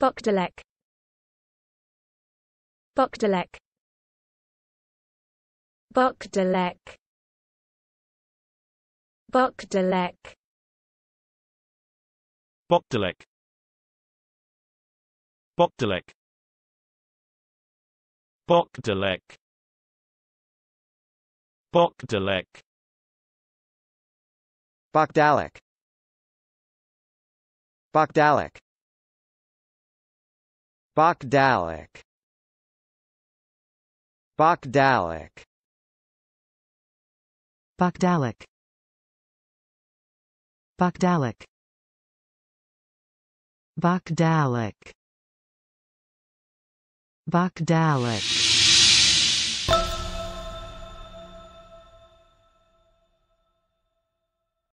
Bokdalek Bokdalek Bokdalek Bokdalek Bokdalek Bokdalek Bokdalek Bokdalek Bokdalek Bokdalek Bakdalik Bakdalik Bakdalik Bakdalik Bakdalik Bakdalik